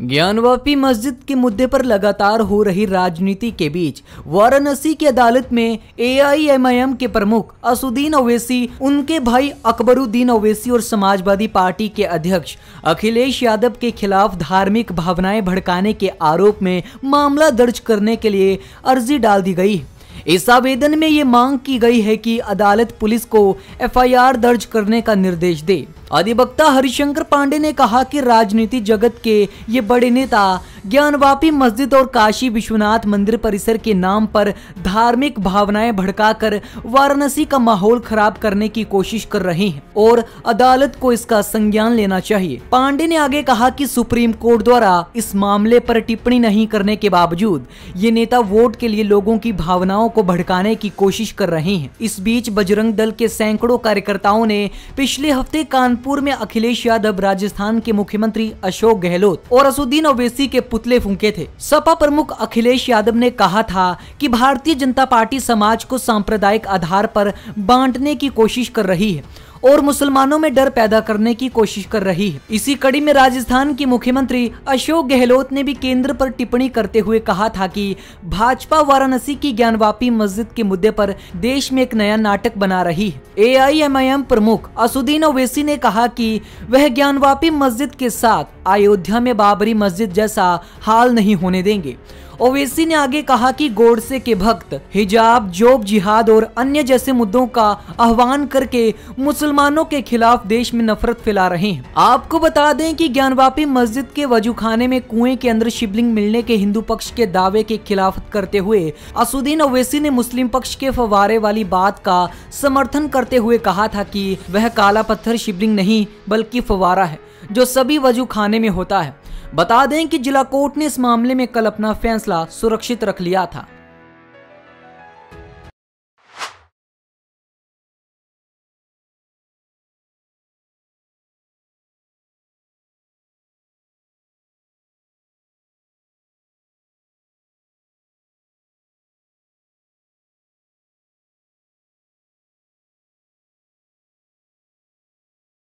ज्ञानवापी मस्जिद के मुद्दे पर लगातार हो रही राजनीति के बीच वाराणसी की अदालत में एआईएमआईएम के प्रमुख असुद्दीन ओवैसी उनके भाई अकबरुद्दीन ओवैसी और समाजवादी पार्टी के अध्यक्ष अखिलेश यादव के खिलाफ धार्मिक भावनाएं भड़काने के आरोप में मामला दर्ज करने के लिए अर्जी डाल दी गई इस आवेदन में ये मांग की गई है कि अदालत पुलिस को एफआईआर दर्ज करने का निर्देश दे अधिवक्ता हरिशंकर पांडे ने कहा कि राजनीति जगत के ये बड़े नेता ज्ञानवापी मस्जिद और काशी विश्वनाथ मंदिर परिसर के नाम पर धार्मिक भावनाएं भड़काकर वाराणसी का माहौल खराब करने की कोशिश कर रहे हैं और अदालत को इसका संज्ञान लेना चाहिए पांडे ने आगे कहा कि सुप्रीम कोर्ट द्वारा इस मामले पर टिप्पणी नहीं करने के बावजूद ये नेता वोट के लिए लोगों की भावनाओं को भड़काने की कोशिश कर रहे हैं इस बीच बजरंग दल के सैकड़ों कार्यकर्ताओं ने पिछले हफ्ते कानपुर में अखिलेश यादव राजस्थान के मुख्यमंत्री अशोक गहलोत और असुद्दीन ओवेसी के पुतले फूके थे सपा प्रमुख अखिलेश यादव ने कहा था कि भारतीय जनता पार्टी समाज को सांप्रदायिक आधार पर बांटने की कोशिश कर रही है और मुसलमानों में डर पैदा करने की कोशिश कर रही है इसी कड़ी में राजस्थान की मुख्यमंत्री अशोक गहलोत ने भी केंद्र पर टिप्पणी करते हुए कहा था कि भाजपा वाराणसी की ज्ञानवापी मस्जिद के मुद्दे पर देश में एक नया नाटक बना रही है एम प्रमुख असुद्दीन ओवैसी ने कहा की वह ज्ञानवापी मस्जिद के साथ अयोध्या में बाबरी मस्जिद जैसा हाल नहीं होने देंगे ओवैसी ने आगे कहा कि गोडसे के भक्त हिजाब जोब जिहाद और अन्य जैसे मुद्दों का आह्वान करके मुसलमानों के खिलाफ देश में नफरत फैला रहे हैं आपको बता दें कि ज्ञानवापी मस्जिद के वजूखाने में कुएं के अंदर शिवलिंग मिलने के हिंदू पक्ष के दावे के खिलाफ करते हुए असुद्दीन ओवैसी ने मुस्लिम पक्ष के फवारे वाली बात का समर्थन करते हुए कहा था की वह काला पत्थर शिवलिंग नहीं बल्कि फवारा है जो सभी वजू खाने में होता है बता दें कि जिला कोर्ट ने इस मामले में कल अपना फैसला सुरक्षित रख लिया था